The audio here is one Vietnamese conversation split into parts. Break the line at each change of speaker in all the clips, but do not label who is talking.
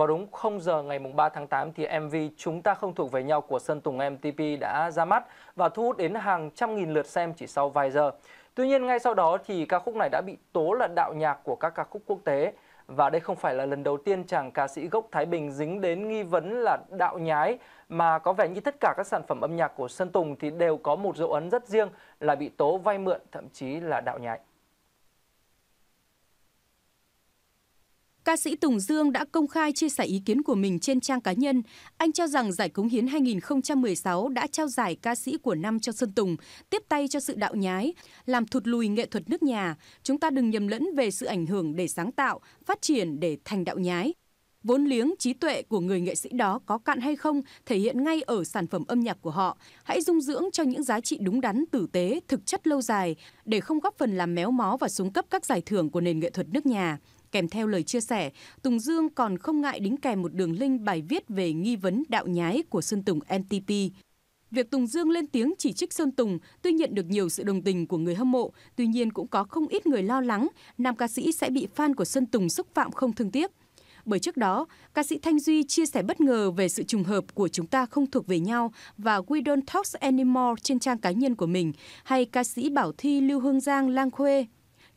Vào đúng 0 giờ ngày 3 tháng 8 thì MV Chúng ta không thuộc về nhau của Sơn Tùng MTP đã ra mắt và thu hút đến hàng trăm nghìn lượt xem chỉ sau vài giờ. Tuy nhiên ngay sau đó thì ca khúc này đã bị tố là đạo nhạc của các ca khúc quốc tế. Và đây không phải là lần đầu tiên chàng ca sĩ gốc Thái Bình dính đến nghi vấn là đạo nhái mà có vẻ như tất cả các sản phẩm âm nhạc của Sơn Tùng thì đều có một dấu ấn rất riêng là bị tố vay mượn thậm chí là đạo nhái.
Ca sĩ Tùng Dương đã công khai chia sẻ ý kiến của mình trên trang cá nhân. Anh cho rằng giải cống hiến 2016 đã trao giải ca sĩ của năm cho Sơn Tùng, tiếp tay cho sự đạo nhái, làm thụt lùi nghệ thuật nước nhà. Chúng ta đừng nhầm lẫn về sự ảnh hưởng để sáng tạo, phát triển để thành đạo nhái. Vốn liếng, trí tuệ của người nghệ sĩ đó có cạn hay không thể hiện ngay ở sản phẩm âm nhạc của họ. Hãy dung dưỡng cho những giá trị đúng đắn, tử tế, thực chất lâu dài để không góp phần làm méo mó và xuống cấp các giải thưởng của nền nghệ thuật nước nhà. Kèm theo lời chia sẻ, Tùng Dương còn không ngại đính kèm một đường link bài viết về nghi vấn đạo nhái của Sơn Tùng NTP. Việc Tùng Dương lên tiếng chỉ trích Sơn Tùng tuy nhận được nhiều sự đồng tình của người hâm mộ, tuy nhiên cũng có không ít người lo lắng nam ca sĩ sẽ bị fan của Sơn Tùng xúc phạm không thương tiếc. Bởi trước đó, ca sĩ Thanh Duy chia sẻ bất ngờ về sự trùng hợp của chúng ta không thuộc về nhau và We Don't Talk Anymore trên trang cá nhân của mình, hay ca sĩ Bảo Thi Lưu Hương Giang Lang Khuê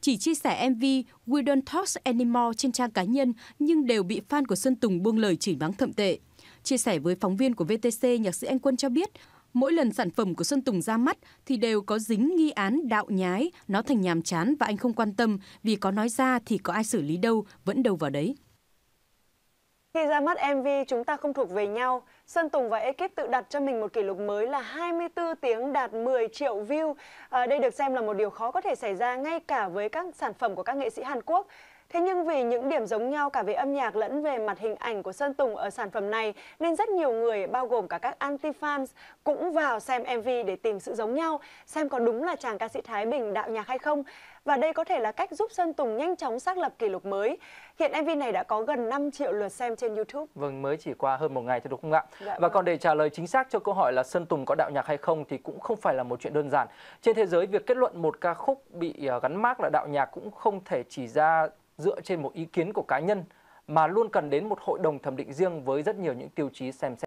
chỉ chia sẻ MV We Don't Talk Anymore trên trang cá nhân nhưng đều bị fan của Sơn Tùng buông lời chỉ mắng thậm tệ. Chia sẻ với phóng viên của VTC, nhạc sĩ Anh Quân cho biết, mỗi lần sản phẩm của Sơn Tùng ra mắt thì đều có dính nghi án đạo nhái, nó thành nhàm chán và anh không quan tâm vì có nói ra thì có ai xử lý đâu, vẫn đầu vào đấy.
Khi ra mắt MV Chúng ta không thuộc về nhau, Sơn Tùng và ekip tự đặt cho mình một kỷ lục mới là 24 tiếng đạt 10 triệu view. À, đây được xem là một điều khó có thể xảy ra ngay cả với các sản phẩm của các nghệ sĩ Hàn Quốc. Thế nhưng vì những điểm giống nhau cả về âm nhạc lẫn về mặt hình ảnh của Sơn Tùng ở sản phẩm này nên rất nhiều người bao gồm cả các anti-fans cũng vào xem MV để tìm sự giống nhau, xem có đúng là chàng ca sĩ Thái Bình đạo nhạc hay không. Và đây có thể là cách giúp Sơn Tùng nhanh chóng xác lập kỷ lục mới. Hiện MV này đã có gần 5 triệu lượt xem trên YouTube.
Vâng, mới chỉ qua hơn một ngày thôi đúng không ạ? Dạ, Và vâng. còn để trả lời chính xác cho câu hỏi là Sơn Tùng có đạo nhạc hay không thì cũng không phải là một chuyện đơn giản. Trên thế giới, việc kết luận một ca khúc bị à, gắn mác là đạo nhạc cũng không thể chỉ ra dựa trên một ý kiến của cá nhân mà luôn cần đến một hội đồng thẩm định riêng với rất nhiều những tiêu chí xem xét.